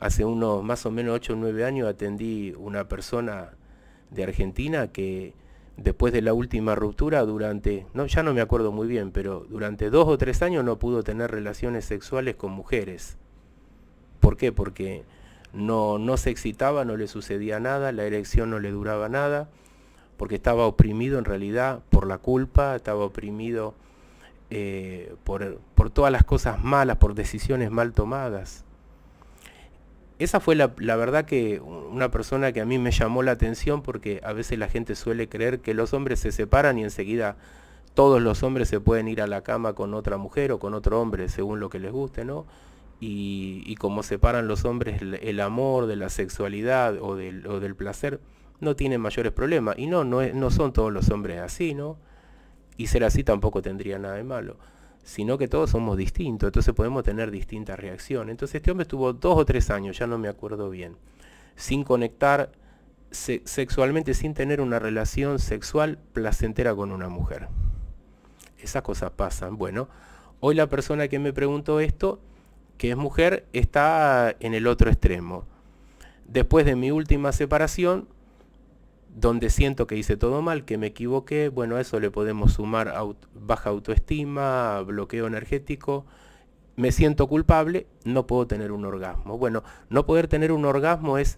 Hace unos más o menos 8 o 9 años atendí una persona de Argentina que después de la última ruptura durante, no, ya no me acuerdo muy bien, pero durante dos o tres años no pudo tener relaciones sexuales con mujeres. ¿Por qué? Porque no, no se excitaba, no le sucedía nada, la erección no le duraba nada, porque estaba oprimido en realidad por la culpa, estaba oprimido eh, por, por todas las cosas malas, por decisiones mal tomadas esa fue la, verdad que una persona que a mí me llamó la atención porque a veces la gente suele creer que los hombres se separan y enseguida todos los hombres se pueden ir a la cama con otra mujer o con otro hombre según lo que les guste, ¿no? Y, como separan los hombres el, amor de la sexualidad o del, placer, no tienen mayores problemas. Y no, no son todos los hombres así, ¿no? Y ser así tampoco tendría nada de malo sino que todos somos distintos, entonces podemos tener distintas reacciones. Entonces este hombre estuvo dos o tres años, ya no me acuerdo bien, sin conectar sexualmente, sin tener una relación sexual placentera con una mujer. Esas cosas pasan. Bueno, hoy la persona que me preguntó esto, que es mujer, está en el otro extremo. Después de mi última separación, donde siento que hice todo mal, que me equivoqué, bueno, a eso le podemos sumar baja autoestima, bloqueo energético, me siento culpable, no puedo tener un orgasmo. Bueno, no poder tener un orgasmo es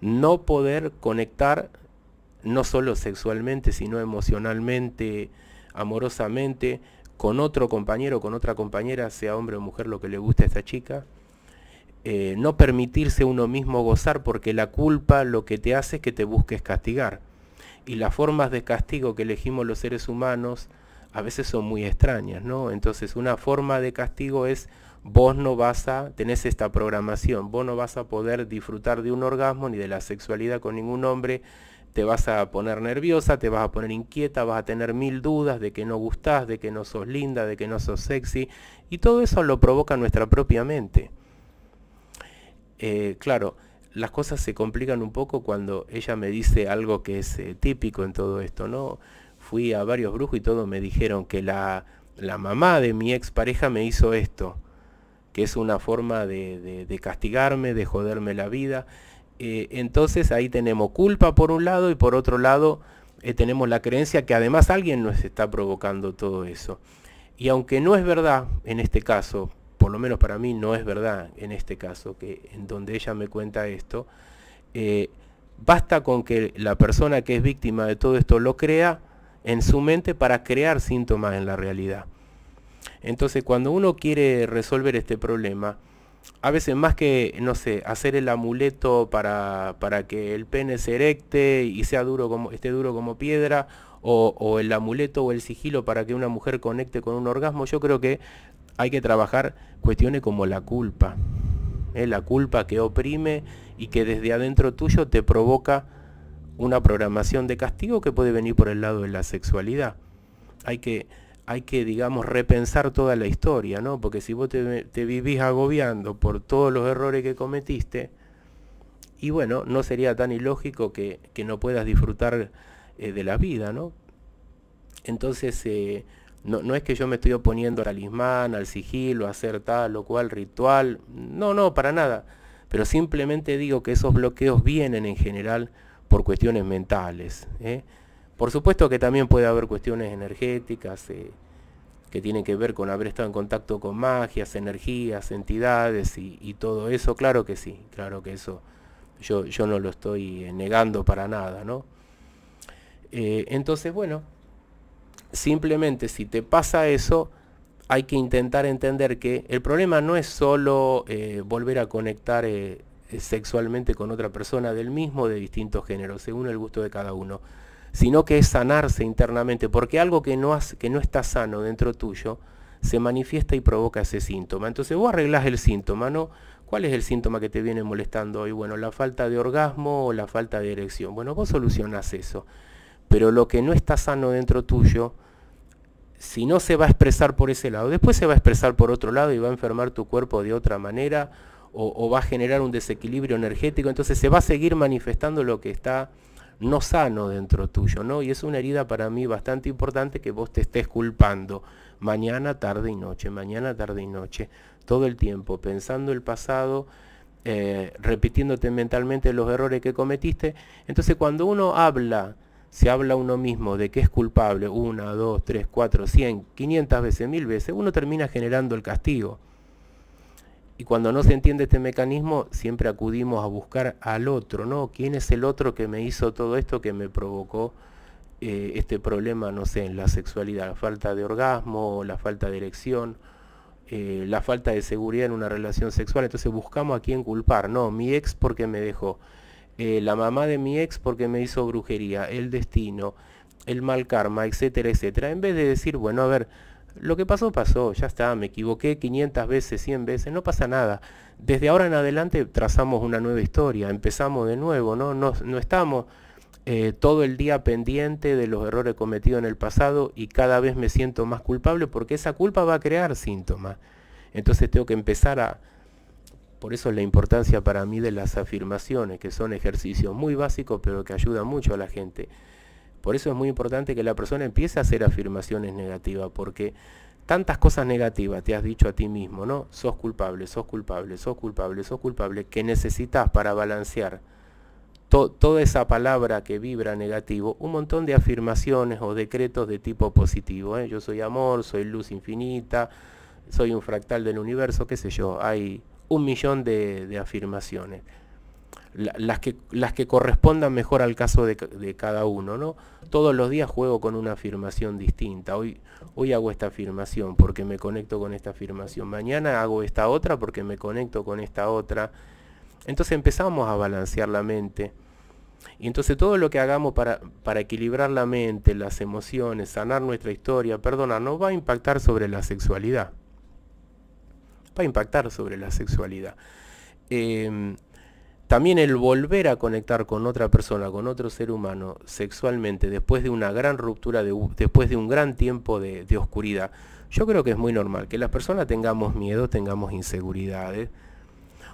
no poder conectar no solo sexualmente, sino emocionalmente, amorosamente, con otro compañero, con otra compañera, sea hombre o mujer, lo que le guste a esta chica. Eh, no permitirse uno mismo gozar, porque la culpa lo que te hace es que te busques castigar. Y las formas de castigo que elegimos los seres humanos a veces son muy extrañas, ¿no? Entonces una forma de castigo es vos no vas a, tenés esta programación, vos no vas a poder disfrutar de un orgasmo ni de la sexualidad con ningún hombre, te vas a poner nerviosa, te vas a poner inquieta, vas a tener mil dudas de que no gustás, de que no sos linda, de que no sos sexy, y todo eso lo provoca nuestra propia mente. Eh, claro, las cosas se complican un poco cuando ella me dice algo que es eh, típico en todo esto, ¿no? Fui a varios brujos y todos me dijeron que la, la mamá de mi expareja me hizo esto, que es una forma de, de, castigarme, de joderme la vida. Eh, entonces ahí tenemos culpa por un lado y por otro lado tenemos la creencia que además alguien nos está provocando todo eso. Y aunque no es verdad en este caso, por lo menos para mí no es verdad en este caso, que en donde ella me cuenta esto, eh, basta con que la persona que es víctima de todo esto lo crea en su mente para crear síntomas en la realidad. Entonces cuando uno quiere resolver este problema, a veces más que, no sé, hacer el amuleto para, para que el pene se erecte y sea duro como, esté duro como piedra, o, el amuleto o el sigilo para que una mujer conecte con un orgasmo, yo creo que hay que trabajar cuestiones como la culpa, ¿eh? la culpa que oprime y que desde adentro tuyo te provoca una programación de castigo que puede venir por el lado de la sexualidad. Hay que, hay que digamos, repensar toda la historia, ¿no? Porque si vos te, vivís agobiando por todos los errores que cometiste, y bueno, no sería tan ilógico que, no puedas disfrutar eh, de la vida, ¿no? Entonces, eh, no, es que yo me estoy oponiendo al talismán, al sigilo, a hacer tal o cual ritual. No, no, para nada. Pero simplemente digo que esos bloqueos vienen en general por cuestiones mentales. ¿eh? Por supuesto que también puede haber cuestiones energéticas eh, que tienen que ver con haber estado en contacto con magias, energías, entidades y, todo eso. Claro que sí, claro que eso yo, yo no lo estoy eh, negando para nada. ¿no? entonces, bueno, simplemente si te pasa eso, hay que intentar entender que el problema no es solo eh, volver a conectar eh, eh, sexualmente con otra persona del mismo de distintos géneros, según el gusto de cada uno, sino que es sanarse internamente, porque algo que no, que no está sano dentro tuyo se manifiesta y provoca ese síntoma. Entonces vos arreglás el síntoma, ¿no? ¿Cuál es el síntoma que te viene molestando hoy? Bueno, la falta de orgasmo o la falta de erección. Bueno, vos solucionás eso pero lo que no está sano dentro tuyo, si no se va a expresar por ese lado, después se va a expresar por otro lado y va a enfermar tu cuerpo de otra manera o, va a generar un desequilibrio energético, entonces se va a seguir manifestando lo que está no sano dentro tuyo, ¿no? Y es una herida para mí bastante importante que vos te estés culpando mañana, tarde y noche, mañana, tarde y noche, todo el tiempo, pensando el pasado, eh, repitiéndote mentalmente los errores que cometiste. Entonces cuando uno habla se habla uno mismo de que es culpable una, dos, tres, cuatro, cien, quinientas veces, mil veces, uno termina generando el castigo. Y cuando no se entiende este mecanismo, siempre acudimos a buscar al otro, ¿no? ¿Quién es el otro que me hizo todo esto que me provocó eh, este problema, no sé, en la sexualidad? La falta de orgasmo, la falta de erección, eh, la falta de seguridad en una relación sexual. Entonces buscamos a quién culpar, no, mi ex porque me dejó. Eh, la mamá de mi ex porque me hizo brujería, el destino, el mal karma, etcétera, etcétera. En vez de decir, bueno, a ver, lo que pasó, pasó, ya está, me equivoqué 500 veces, 100 veces, no pasa nada. Desde ahora en adelante trazamos una nueva historia, empezamos de nuevo, no, no, estamos eh, todo el día pendiente de los errores cometidos en el pasado y cada vez me siento más culpable porque esa culpa va a crear síntomas. Entonces tengo que empezar a, por eso es la importancia para mí de las afirmaciones, que son ejercicios muy básicos, pero que ayudan mucho a la gente. Por eso es muy importante que la persona empiece a hacer afirmaciones negativas, porque tantas cosas negativas te has dicho a ti mismo, ¿no? Sos culpable, sos culpable, sos culpable, sos culpable, que necesitas para balancear toda esa palabra que vibra negativo, un montón de afirmaciones o decretos de tipo positivo. ¿eh? Yo soy amor, soy luz infinita, soy un fractal del universo, qué sé yo, hay un millón de, afirmaciones. las, que, las, que, correspondan mejor al caso de, cada uno, ¿no? Todos los días juego con una afirmación distinta. Hoy, hoy hago esta afirmación porque me conecto con esta afirmación. Mañana hago esta otra porque me conecto con esta otra. Entonces empezamos a balancear la mente. Y entonces todo lo que hagamos para, para, equilibrar la mente, las emociones, sanar nuestra historia, perdona no va a impactar sobre la sexualidad impactar sobre la sexualidad. Em, también el volver a conectar con otra persona, con otro ser humano sexualmente, después de una gran ruptura, de, después de un gran tiempo de, oscuridad, yo creo que es muy normal que las personas tengamos miedo, tengamos inseguridades,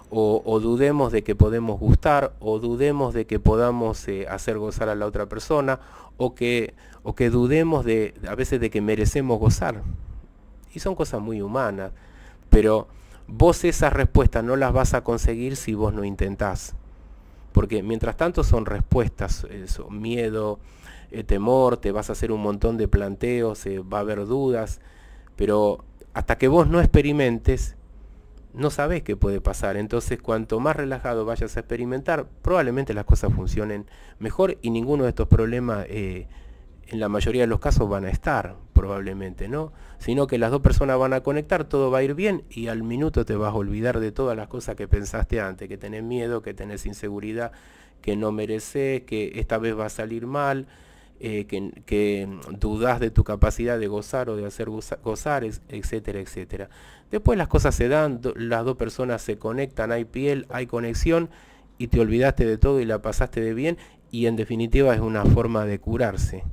o, dudemos de que podemos gustar, o dudemos de que podamos eh, hacer gozar a la otra persona, o que, o que dudemos de, a veces de que merecemos gozar. Y son cosas muy humanas. Pero vos esas respuestas no las vas a conseguir si vos no intentás. Porque mientras tanto son respuestas, eso, eh, miedo, eh, temor, te vas a hacer un montón de planteos, eh, va a haber dudas, pero hasta que vos no experimentes, no sabés qué puede pasar. Entonces, cuanto más relajado vayas a experimentar, probablemente las cosas funcionen mejor y ninguno de estos problemas en la mayoría de los casos van a estar, probablemente, ¿no? Sino que las dos personas van a conectar, todo va a ir bien y al minuto te vas a olvidar de todas las cosas que pensaste antes, que tenés miedo, que tenés inseguridad, que no mereces, que esta vez va a salir mal, eh, que, que mm, dudas de tu capacidad de gozar o de hacer gozar, etcétera, etcétera. Después las cosas se dan, las dos personas se conectan, hay piel, hay conexión y te olvidaste de todo y la pasaste de bien y en definitiva es una forma de curarse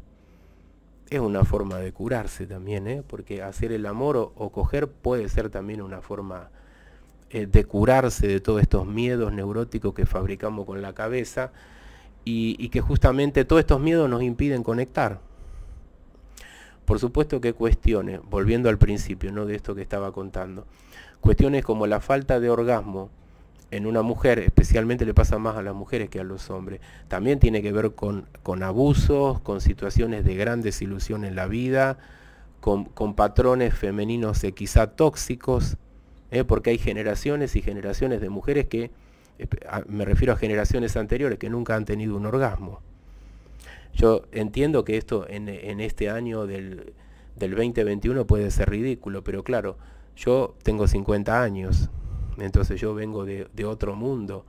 es una forma de curarse también, ¿eh? porque hacer el amor o, coger puede ser también una forma eh, de curarse de todos estos miedos neuróticos que fabricamos con la cabeza y, que justamente todos estos miedos nos impiden conectar. Por supuesto que cuestiones, volviendo al principio ¿no? de esto que estaba contando, cuestiones como la falta de orgasmo, en una mujer, especialmente le pasa más a las mujeres que a los hombres, también tiene que ver con, con abusos, con situaciones de gran desilusión en la vida, con, patrones femeninos quizá tóxicos, ¿eh? porque hay generaciones y generaciones de mujeres que, me refiero a generaciones anteriores, que nunca han tenido un orgasmo. Yo entiendo que esto en, este año del, del 2021 puede ser ridículo, pero claro, yo tengo 50 años, entonces yo vengo de, otro mundo,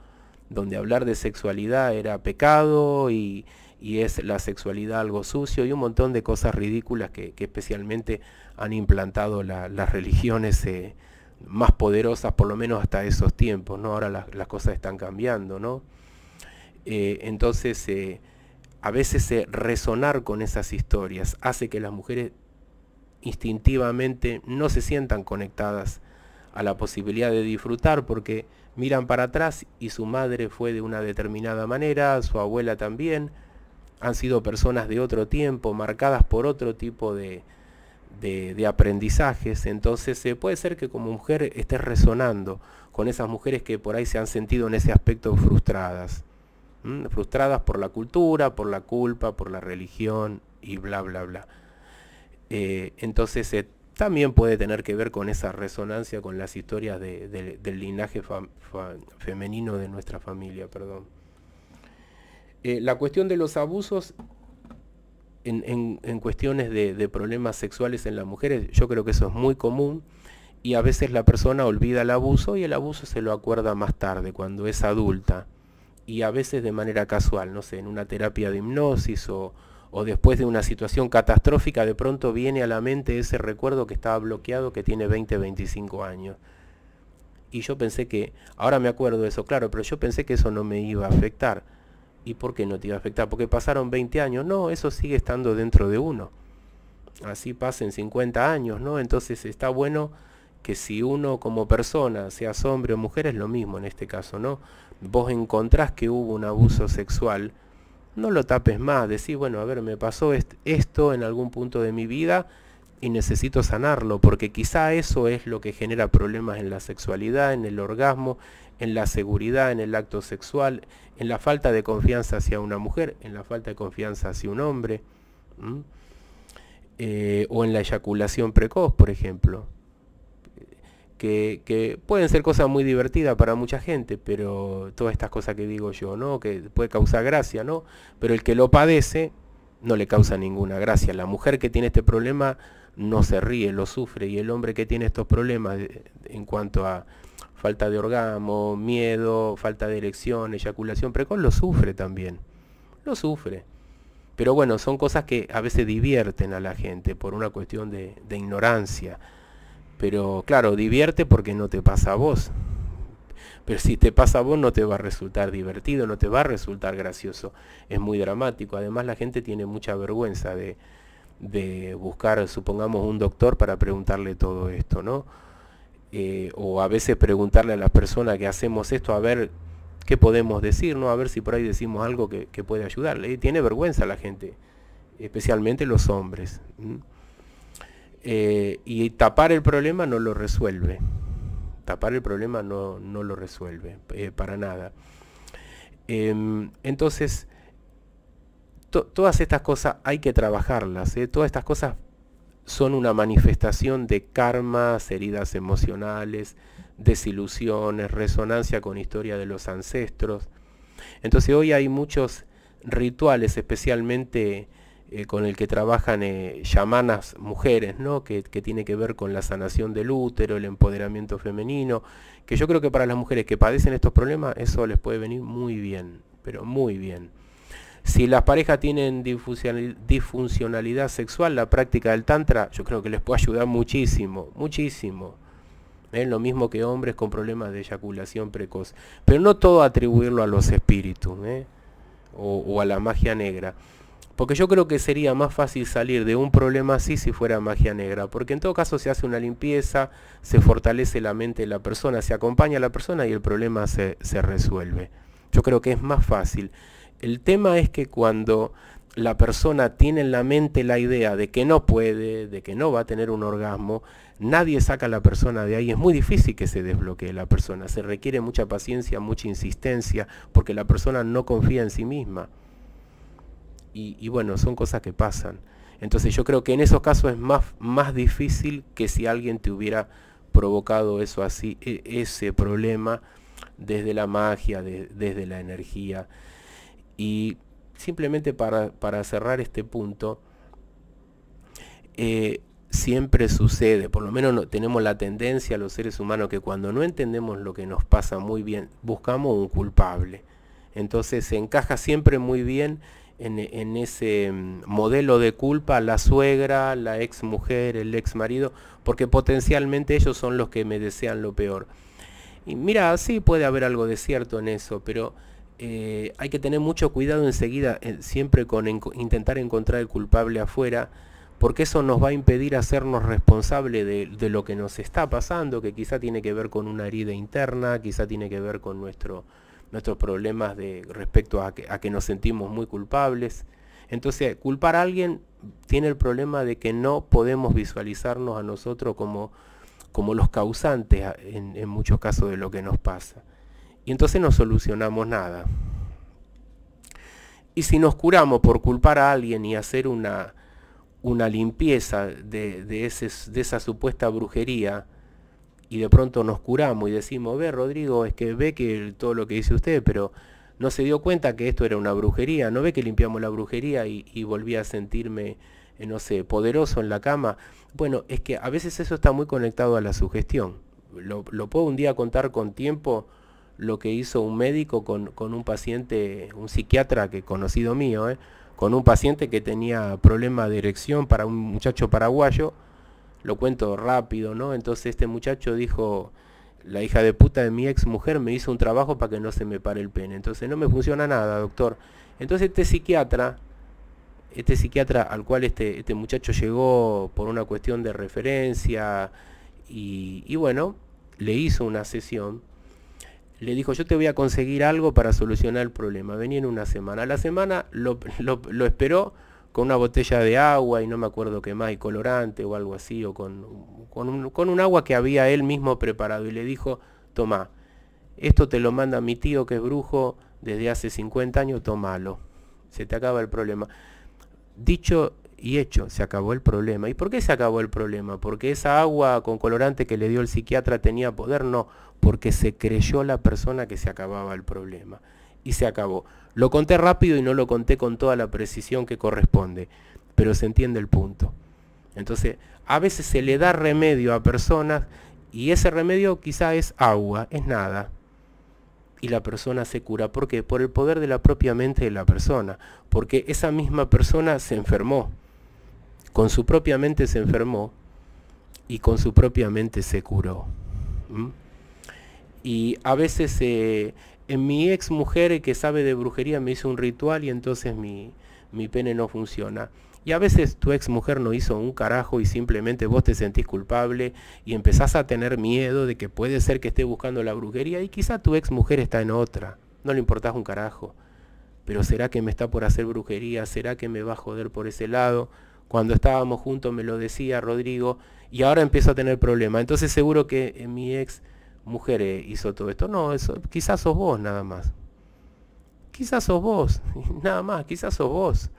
donde hablar de sexualidad era pecado y, es la sexualidad algo sucio y un montón de cosas ridículas que, especialmente han implantado las religiones eh, más poderosas, por lo menos hasta esos tiempos, ¿no? Ahora las, cosas están cambiando, ¿no? Eh, entonces, eh, a veces resonar con esas historias hace que las mujeres instintivamente no se sientan conectadas a la posibilidad de disfrutar porque miran para atrás y su madre fue de una determinada manera, su abuela también, han sido personas de otro tiempo, marcadas por otro tipo de, de, aprendizajes, entonces se eh, puede ser que como mujer estés resonando con esas mujeres que por ahí se han sentido en ese aspecto frustradas, frustradas por la cultura, por la culpa, por la religión y bla, bla, bla. Eh, entonces, eh, también puede tener que ver con esa resonancia con las historias del linaje femenino de nuestra familia. Perdón. Eh, la cuestión de los abusos en, cuestiones de, problemas sexuales en las mujeres, yo creo que eso es muy común y a veces la persona olvida el abuso y el abuso se lo acuerda más tarde, cuando es adulta, y a veces de manera casual, no sé, en una terapia de hipnosis o, o después de una situación catastrófica de pronto viene a la mente ese recuerdo que estaba bloqueado que tiene 20, 25 años. Y yo pensé que, ahora me acuerdo de eso, claro, pero yo pensé que eso no me iba a afectar. ¿Y por qué no te iba a afectar? Porque pasaron 20 años. No, eso sigue estando dentro de uno. Así pasen 50 años, ¿no? Entonces está bueno que si uno como persona, seas hombre o mujer, es lo mismo en este caso, ¿no? Vos encontrás que hubo un abuso sexual, no lo tapes más, decís, bueno, a ver, me pasó esto en algún punto de mi vida y necesito sanarlo, porque quizá eso es lo que genera problemas en la sexualidad, en el orgasmo, en la seguridad, en el acto sexual, en la falta de confianza hacia una mujer, en la falta de confianza hacia un hombre, eh, o en la eyaculación precoz, por ejemplo que, pueden ser cosas muy divertidas para mucha gente, pero todas estas cosas que digo yo, ¿no? Que puede causar gracia, ¿no? Pero el que lo padece no le causa ninguna gracia. La mujer que tiene este problema no se ríe, lo sufre, y el hombre que tiene estos problemas eh, en cuanto a falta de orgasmo, miedo, falta de erección, eyaculación precoz, lo sufre también, lo sufre. Pero bueno, son cosas que a veces divierten a la gente por una cuestión de ignorancia. Pero claro, divierte porque no te pasa a vos. Pero si te pasa a vos no te va a resultar divertido, no te va a resultar gracioso. Es muy dramático. Además la gente tiene mucha vergüenza de, de buscar, supongamos, un doctor para preguntarle todo esto, ¿no? Eh, o a veces preguntarle a las personas que hacemos esto a ver qué podemos decir, ¿no? A ver si por ahí decimos algo que, puede ayudarle. Y tiene vergüenza la gente, especialmente los hombres. Eh, y tapar el problema no lo resuelve. Tapar el problema no, lo resuelve eh, para nada. Em, entonces, todas estas cosas hay que trabajarlas. Eh. Todas estas cosas son una manifestación de karmas, heridas emocionales, desilusiones, resonancia con historia de los ancestros. Entonces hoy hay muchos rituales, especialmente eh, con el que trabajan eh, yamanas mujeres, ¿no? Que, tiene que ver con la sanación del útero, el empoderamiento femenino, que yo creo que para las mujeres que padecen estos problemas eso les puede venir muy bien, pero muy bien. Si las parejas tienen disfuncionalidad sexual, la práctica del tantra yo creo que les puede ayudar muchísimo, muchísimo. Es ¿eh? Lo mismo que hombres con problemas de eyaculación precoz. Pero no todo atribuirlo a los espíritus ¿eh? o a la magia negra. Porque yo creo que sería más fácil salir de un problema así si fuera magia negra, porque en todo caso se hace una limpieza, se fortalece la mente de la persona, se acompaña a la persona y el problema se, resuelve. Yo creo que es más fácil. El tema es que cuando la persona tiene en la mente la idea de que no puede, de que no va a tener un orgasmo, nadie saca a la persona de ahí. Es muy difícil que se desbloquee la persona. Se requiere mucha paciencia, mucha insistencia, porque la persona no confía en sí misma y, bueno, son cosas que pasan. Entonces yo creo que en esos casos es más, más difícil que si alguien te hubiera provocado eso así, e, ese problema desde la magia, desde la energía. Y simplemente para, cerrar este punto, eh, siempre sucede, por lo menos no, tenemos la tendencia los seres humanos que cuando no entendemos lo que nos pasa muy bien, buscamos un culpable. Entonces se encaja siempre muy bien en, ese mm, modelo de culpa la suegra, la ex mujer, el ex marido, porque potencialmente ellos son los que me desean lo peor. Y mira, sí puede haber algo de cierto en eso, pero eh, hay que tener mucho cuidado enseguida, eh, siempre con intentar encontrar el culpable afuera, porque eso nos va a impedir hacernos responsable de lo que nos está pasando, que quizá tiene que ver con una herida interna, quizá tiene que ver con nuestro nuestros problemas de, respecto a que, nos sentimos muy culpables. Entonces, culpar a alguien tiene el problema de que no podemos visualizarnos a nosotros como, como los causantes en, muchos casos de lo que nos pasa. Y entonces no solucionamos nada. Y si nos curamos por culpar a alguien y hacer una, limpieza de, de esa supuesta brujería, y de pronto nos curamos y decimos, ve Rodrigo, es que ve que todo lo que dice usted, pero no se dio cuenta que esto era una brujería, no ve que limpiamos la brujería y, volví a sentirme, eh, no sé, poderoso en la cama. Bueno, es que a veces eso está muy conectado a la sugestión. Lo, puedo un día contar con tiempo lo que hizo un médico con, con un paciente, un psiquiatra que conocido mío, eh, con un paciente que tenía problema de erección para un muchacho paraguayo, lo cuento rápido, ¿no? Entonces este muchacho dijo, la hija de puta de mi ex mujer me hizo un trabajo para que no se me pare el pene. Entonces no me funciona nada, doctor. Entonces este psiquiatra, este psiquiatra al cual este, este muchacho llegó por una cuestión de referencia y, bueno, le hizo una sesión. Le dijo, yo te voy a conseguir algo para solucionar el problema. Venía en una semana. la semana lo esperó con una botella de agua y no me acuerdo qué más, y colorante o algo así, o con, un, agua que había él mismo preparado y le dijo, toma, esto te lo manda mi tío que es brujo desde hace 50 años, tomalo, se te acaba el problema. Dicho y hecho, se acabó el problema. ¿Y por qué se acabó el problema? ¿Porque esa agua con colorante que le dio el psiquiatra tenía poder? No, porque se creyó la persona que se acababa el problema y se acabó. Lo conté rápido y no lo conté con toda la precisión que corresponde, pero se entiende el punto. Entonces, a veces se le da remedio a personas y ese remedio quizá es agua, es nada. Y la persona se cura. ¿Por qué? Por el poder de la propia mente de la persona. Porque esa misma persona se enfermó. Con su propia mente se enfermó y con su propia mente se curó. ¿Mm? Y a veces se... Eh, en mi ex mujer que sabe de brujería me hizo un ritual y entonces mi, mi pene no funciona. Y a veces tu ex mujer no hizo un carajo y simplemente vos te sentís culpable y empezás a tener miedo de que puede ser que esté buscando la brujería y quizá tu ex mujer está en otra. No le importás un carajo. Pero será que me está por hacer brujería, será que me va a joder por ese lado. Cuando estábamos juntos me lo decía Rodrigo y ahora empiezo a tener problemas. Entonces seguro que eh, mi ex mujeres hizo todo esto. No, eso, quizás sos vos nada más. Quizás sos vos, nada más, quizás sos vos.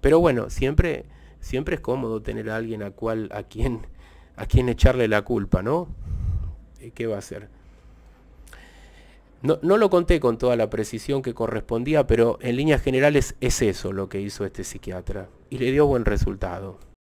Pero bueno, siempre, siempre es cómodo tener a alguien a, cual, a, quien, a quien echarle la culpa, ¿no? Eh, ¿Qué va a hacer? No, no, lo conté con toda la precisión que correspondía, pero en líneas generales es eso lo que hizo este psiquiatra. Y le dio buen resultado.